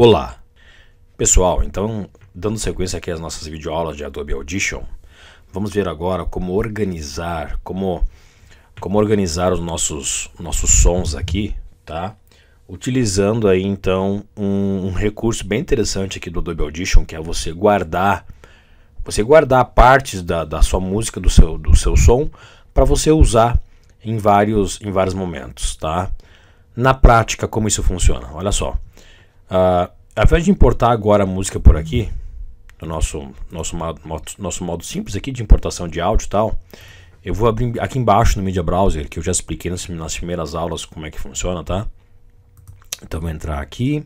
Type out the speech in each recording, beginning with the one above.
Olá! Pessoal, então, dando sequência aqui às nossas videoaulas de Adobe Audition, vamos ver agora como organizar, como, como organizar os nossos, nossos sons aqui, tá? Utilizando aí, então, um, um recurso bem interessante aqui do Adobe Audition, que é você guardar você guardar partes da, da sua música, do seu, do seu som, para você usar em vários, em vários momentos, tá? Na prática, como isso funciona? Olha só. Uh, ah, apesar de importar agora a música por aqui, do nosso, nosso, modo, nosso modo simples aqui de importação de áudio e tal, eu vou abrir aqui embaixo no Media Browser, que eu já expliquei nas, nas primeiras aulas como é que funciona, tá? Então vou entrar aqui,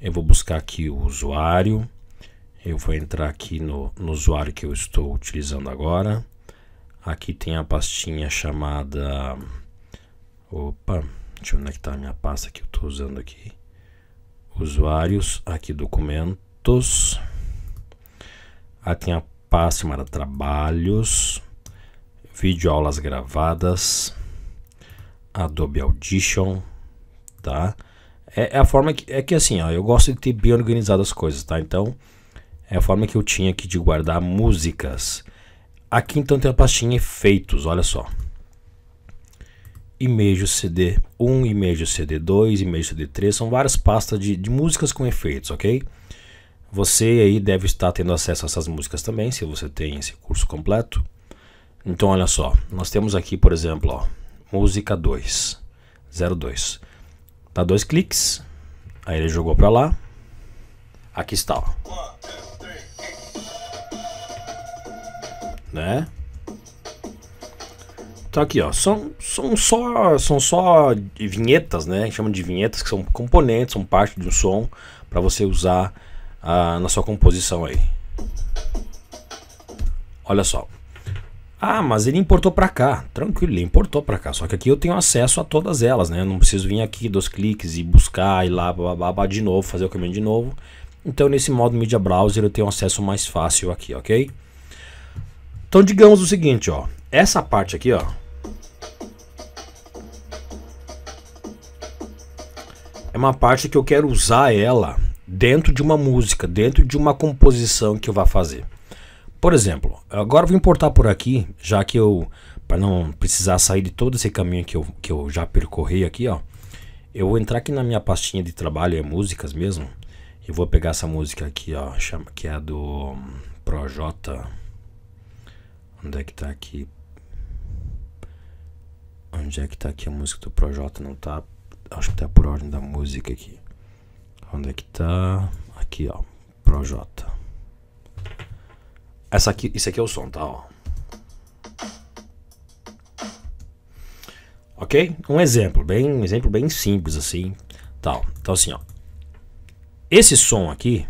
eu vou buscar aqui o usuário, eu vou entrar aqui no, no usuário que eu estou utilizando agora. Aqui tem a pastinha chamada... Opa, deixa eu ver onde é que tá a minha pasta que eu estou usando aqui usuários, aqui documentos, aqui tem a pasta chamada trabalhos, vídeo aulas gravadas, Adobe Audition, tá? É, é, a forma que, é que assim, ó, eu gosto de ter bem organizado as coisas, tá? Então, é a forma que eu tinha aqui de guardar músicas. Aqui então tem a pastinha efeitos, olha só. Imejo CD1, Imejo CD2, Imejo CD3, são várias pastas de, de músicas com efeitos, ok? Você aí deve estar tendo acesso a essas músicas também, se você tem esse curso completo. Então, olha só, nós temos aqui, por exemplo, ó, música 2, 02. Dá dois cliques, aí ele jogou para lá. Aqui está, ó. Né? Então aqui, ó. São, são, só, são só vinhetas, né? Chamam de vinhetas, que são componentes, são parte de um som para você usar ah, na sua composição aí. Olha só. Ah, mas ele importou para cá. Tranquilo, ele importou para cá. Só que aqui eu tenho acesso a todas elas, né? Eu não preciso vir aqui, dois cliques e buscar e lá blá, blá, blá, de novo, fazer o caminho de novo. Então, nesse modo Media Browser, eu tenho acesso mais fácil aqui, ok? Então, digamos o seguinte, ó. Essa parte aqui, ó. é uma parte que eu quero usar ela dentro de uma música, dentro de uma composição que eu vá fazer. Por exemplo, agora vou importar por aqui, já que eu para não precisar sair de todo esse caminho que eu, que eu já percorri aqui, ó. Eu vou entrar aqui na minha pastinha de trabalho, é músicas mesmo. Eu vou pegar essa música aqui, ó, chama que é do Projota. Onde é que tá aqui? Onde é que tá aqui a música do Projota? Não tá Acho que até tá por ordem da música aqui. Onde é que está? Aqui, ó. Projota. Essa aqui, isso aqui é o som, tá? Ó. Ok? Um exemplo, bem, um exemplo bem simples assim, tal. Tá, então assim, ó. Esse som aqui,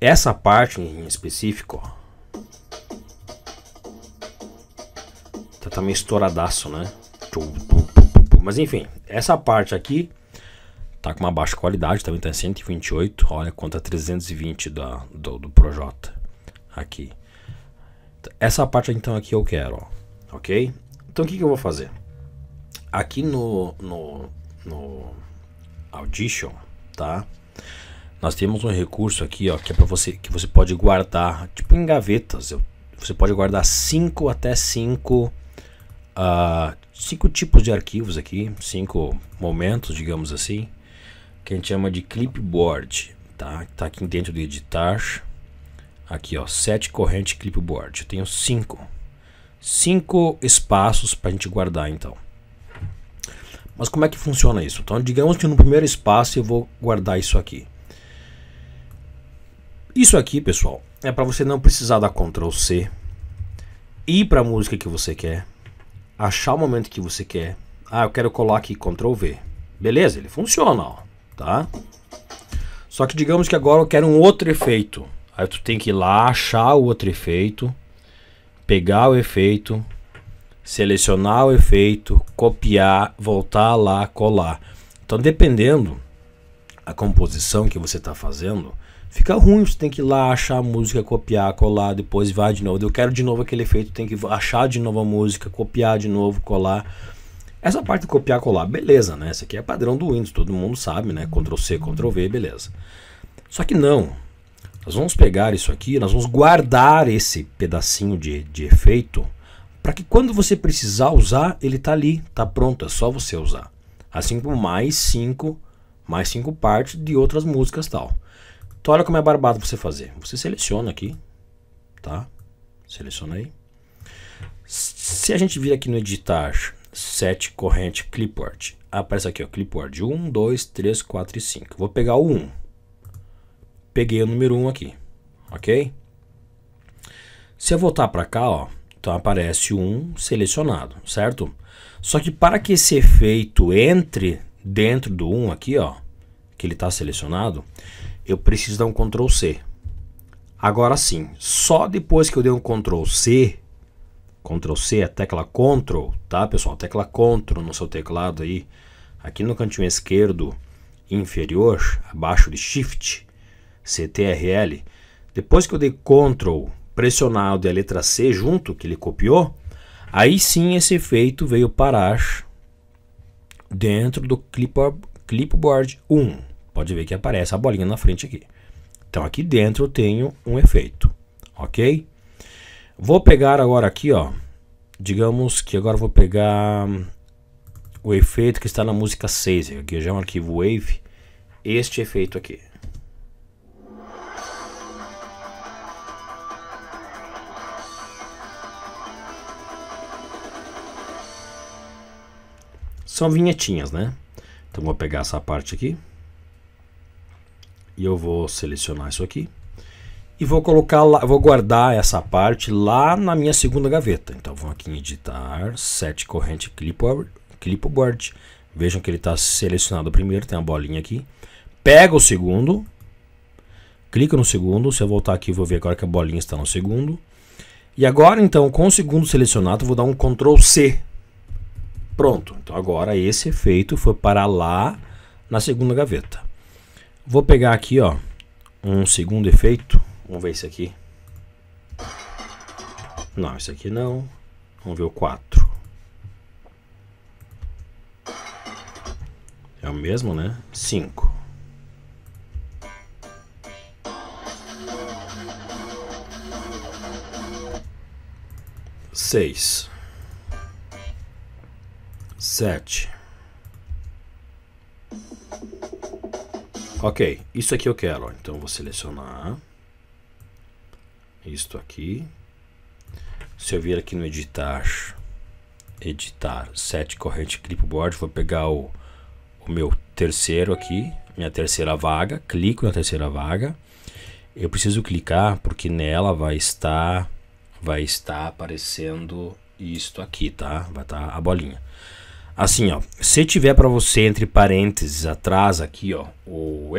essa parte em específico, ó. Tá também tá estouradaço, né? Tchum, tchum. Mas enfim, essa parte aqui tá com uma baixa qualidade, também tá 128, olha, contra 320 da, do, do Projota aqui. Essa parte então aqui eu quero, ó, ok? Então o que, que eu vou fazer? Aqui no, no, no Audition, tá? Nós temos um recurso aqui, ó, que é para você que você pode guardar, tipo em gavetas. Eu, você pode guardar 5 até 5 uh, ah, cinco tipos de arquivos aqui, cinco momentos, digamos assim, que a gente chama de clipboard, tá? Tá aqui dentro do editar. Aqui, ó, sete corrente clipboard. Eu tenho cinco. Cinco espaços para a gente guardar, então. Mas como é que funciona isso? Então, digamos que no primeiro espaço eu vou guardar isso aqui. Isso aqui, pessoal, é para você não precisar dar Ctrl C, ir para a música que você quer, achar o momento que você quer. Ah, eu quero colar aqui Ctrl V. Beleza, ele funciona, ó, tá? Só que digamos que agora eu quero um outro efeito. Aí tu tem que ir lá achar o outro efeito, pegar o efeito, selecionar o efeito, copiar, voltar lá, colar. Então, dependendo a composição que você está fazendo, Fica ruim, você tem que ir lá achar a música, copiar, colar, depois vai de novo. Eu quero de novo aquele efeito, tem que achar de novo a música, copiar de novo, colar. Essa parte de copiar, colar, beleza, né? Isso aqui é padrão do Windows, todo mundo sabe, né? Ctrl C, Ctrl V, beleza. Só que não. Nós vamos pegar isso aqui, nós vamos guardar esse pedacinho de, de efeito para que quando você precisar usar, ele tá ali, tá pronto, é só você usar. Assim como mais cinco, mais cinco partes de outras músicas tal. Então olha como é barbado você fazer. Você seleciona aqui, tá? Seleciona aí. Se a gente vir aqui no editar set corrente clipboard, aparece aqui, ó, clipboard 1, 2, 3, 4 e 5. Vou pegar o 1. Peguei o número 1 aqui, ok? Se eu voltar para cá, ó, então aparece um selecionado, certo? Só que para que esse efeito entre dentro do 1 aqui, ó, que ele está selecionado, eu preciso dar um Ctrl C. Agora sim, só depois que eu dei um Ctrl C, Ctrl C, a é tecla Ctrl, tá pessoal? A tecla Ctrl no seu teclado aí, aqui no cantinho esquerdo inferior, abaixo de Shift, CTRL, depois que eu dei Ctrl, pressionado e a letra C junto, que ele copiou, aí sim esse efeito veio parar dentro do Clipboard, clipboard 1. Pode ver que aparece a bolinha na frente aqui. Então aqui dentro eu tenho um efeito, ok? Vou pegar agora aqui, ó. Digamos que agora vou pegar o efeito que está na música 6. Aqui já é um arquivo Wave. Este efeito aqui. São vinhetinhas, né? Então vou pegar essa parte aqui. E eu vou selecionar isso aqui e vou colocar lá, vou guardar essa parte lá na minha segunda gaveta. Então vou aqui em editar, set corrente clipboard, clipboard. Vejam que ele está selecionado primeiro, tem a bolinha aqui. Pega o segundo, clica no segundo. Se eu voltar aqui, vou ver agora que a bolinha está no segundo. E agora então, com o segundo selecionado, vou dar um Ctrl C. Pronto. Então agora esse efeito foi para lá na segunda gaveta. Vou pegar aqui, ó, um segundo efeito. Vamos ver esse aqui. Não, esse aqui não. Vamos ver o 4. É o mesmo, né? 5. Seis, sete, Ok, isso aqui eu quero. Então vou selecionar isto aqui. Se eu vir aqui no editar, editar set corrente clipboard, vou pegar o, o meu terceiro aqui, minha terceira vaga, clico na terceira vaga. Eu preciso clicar porque nela vai estar vai estar aparecendo isto aqui, tá? Vai estar a bolinha. Assim, ó, se tiver para você entre parênteses atrás aqui, ó, o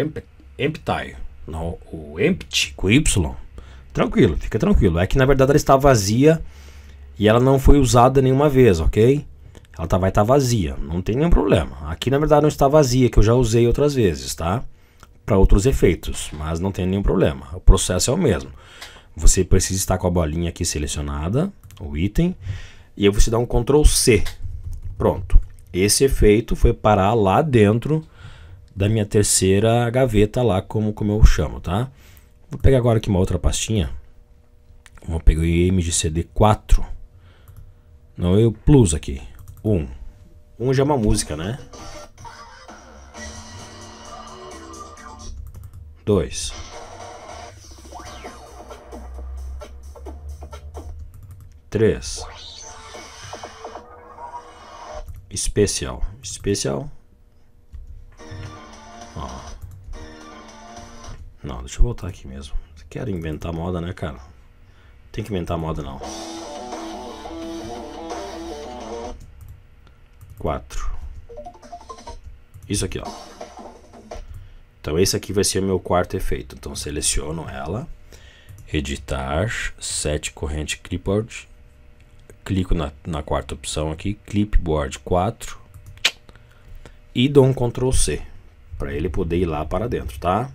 empty, não, o empty com y, tranquilo, fica tranquilo. É que na verdade ela está vazia e ela não foi usada nenhuma vez, ok? Ela tá, vai estar tá vazia, não tem nenhum problema. Aqui na verdade não está vazia, que eu já usei outras vezes, tá? Para outros efeitos, mas não tem nenhum problema. O processo é o mesmo. Você precisa estar com a bolinha aqui selecionada, o item, e eu vou te dar um Ctrl C. Pronto esse efeito foi parar lá dentro da minha terceira gaveta lá, como, como eu chamo, tá? Vou pegar agora aqui uma outra pastinha. Vou pegar o imgcd 4 Não, eu plus aqui. 1. Um. 1 um já é uma música, né? 2. Três especial. Especial. Ó. Não, deixa eu voltar aqui mesmo. Quero inventar moda, né, cara? Tem que inventar moda, não. 4. Isso aqui, ó. Então esse aqui vai ser o meu quarto efeito. Então seleciono ela, editar, set corrente clipboard clico na, na quarta opção aqui, Clipboard 4, e dou um Ctrl C, para ele poder ir lá para dentro, tá?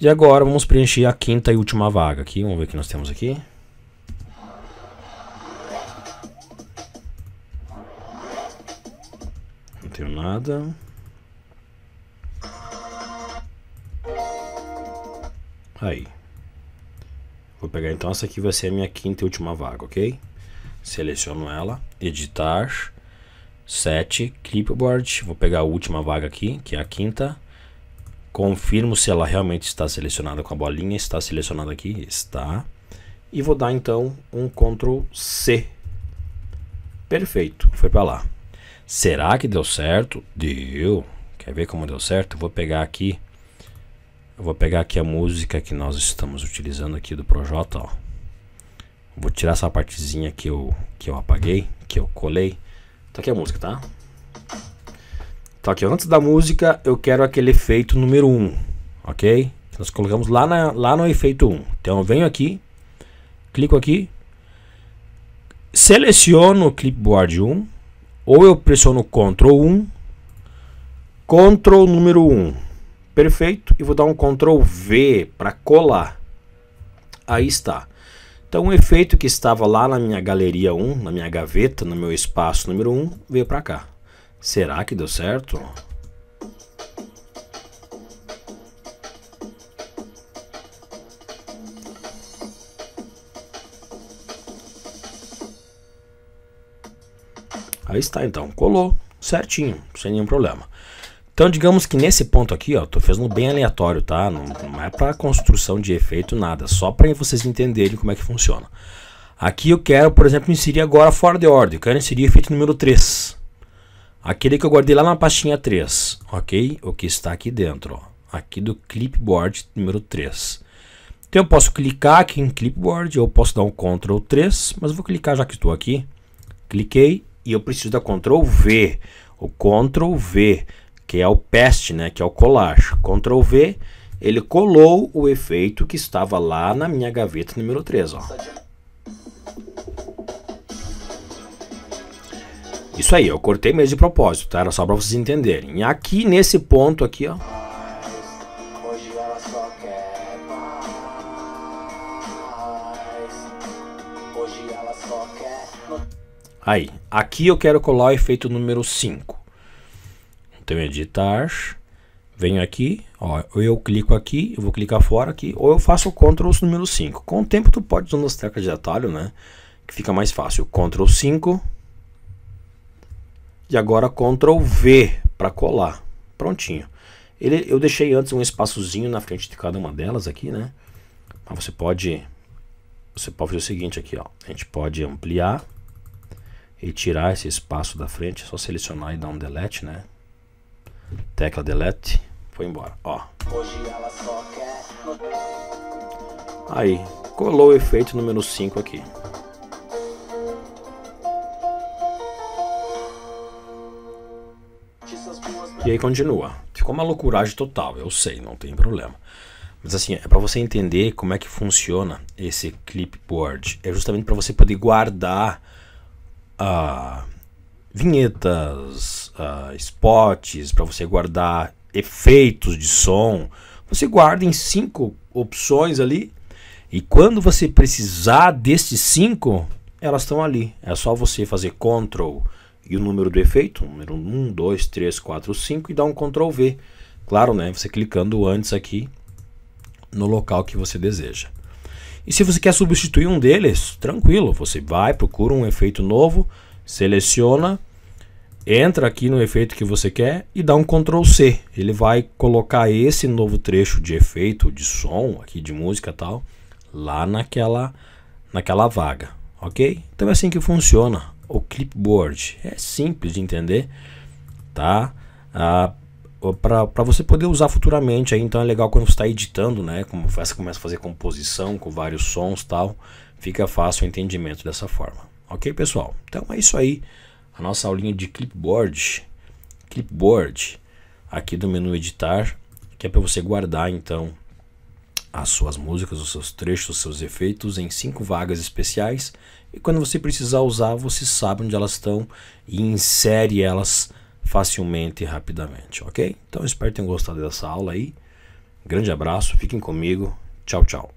E agora vamos preencher a quinta e última vaga aqui, vamos ver o que nós temos aqui. Não tenho nada. Aí. Vou pegar então, essa aqui vai ser a minha quinta e última vaga, ok? seleciono ela, editar, set, clipboard, vou pegar a última vaga aqui, que é a quinta, confirmo se ela realmente está selecionada com a bolinha, está selecionada aqui, está, e vou dar então um Ctrl C, perfeito, foi para lá. Será que deu certo? Deu, quer ver como deu certo? Vou pegar aqui, vou pegar aqui a música que nós estamos utilizando aqui do Projota, ó. Vou tirar essa partezinha que eu, que eu apaguei, que eu colei. Tá aqui a música, tá? Tá aqui, antes da música eu quero aquele efeito número 1, um, ok? Então, nós colocamos lá, na, lá no efeito 1. Um. Então eu venho aqui, clico aqui, seleciono o clipboard 1, um, ou eu pressiono Ctrl 1, Ctrl número 1, perfeito, e vou dar um Ctrl V para colar. Aí está. Então um efeito que estava lá na minha galeria 1, na minha gaveta, no meu espaço número 1, veio para cá. Será que deu certo? Aí está então, colou certinho, sem nenhum problema. Então, digamos que nesse ponto aqui, ó, tô fazendo bem aleatório, tá? Não, não é para construção de efeito nada, só para vocês entenderem como é que funciona. Aqui eu quero, por exemplo, inserir agora fora de ordem. Eu quero inserir efeito número 3. Aquele que eu guardei lá na pastinha 3, ok? O que está aqui dentro, ó. Aqui do clipboard número 3. Então eu posso clicar aqui em clipboard, ou posso dar um Ctrl 3, mas vou clicar já que estou aqui. Cliquei e eu preciso da Ctrl V. O Ctrl V que é o paste, né, que é o collage. Ctrl V, ele colou o efeito que estava lá na minha gaveta número 3, ó. Isso aí, eu cortei mesmo de propósito, tá? Era só para vocês entenderem. E aqui nesse ponto aqui, ó, Aí, aqui eu quero colar o efeito número 5. Então, editar. Venho aqui, ó, eu clico aqui, eu vou clicar fora aqui, ou eu faço o Ctrl número 5. Com o tempo tu pode usar as teclas de atalho, né? Que fica mais fácil. Ctrl 5. E agora Ctrl V para colar. Prontinho. Ele, eu deixei antes um espaçozinho na frente de cada uma delas aqui, né? Mas você pode você pode fazer o seguinte aqui, ó. A gente pode ampliar e tirar esse espaço da frente, é só selecionar e dar um delete, né? Tecla delete. Foi embora. Ó. Aí. Colou o efeito número 5 aqui. E aí continua. Ficou uma loucuragem total, eu sei, não tem problema. Mas assim, é para você entender como é que funciona esse clipboard. É justamente para você poder guardar a ah, vinhetas, uh, spots, para você guardar efeitos de som. Você guarda em cinco opções ali. E quando você precisar destes cinco, elas estão ali. É só você fazer Ctrl e o número do efeito, número 1, 2, 3, 4, 5, e dar um Ctrl V. Claro, né? Você clicando antes aqui no local que você deseja. E se você quer substituir um deles, tranquilo, você vai, procura um efeito novo, seleciona entra aqui no efeito que você quer e dá um Ctrl C. Ele vai colocar esse novo trecho de efeito, de som, aqui de música tal, lá naquela, naquela vaga, ok? Então é assim que funciona o clipboard. É simples de entender, tá? Ah, para você poder usar futuramente aí, então é legal quando você está editando, né? Como você começa a fazer composição com vários sons tal, fica fácil o entendimento dessa forma. Ok, pessoal? Então é isso aí a nossa aulinha de clipboard, clipboard aqui do menu editar, que é para você guardar então as suas músicas, os seus trechos, os seus efeitos em cinco vagas especiais e quando você precisar usar, você sabe onde elas estão e insere elas facilmente e rapidamente, ok? Então espero que tenham gostado dessa aula aí. Grande abraço, fiquem comigo. Tchau, tchau.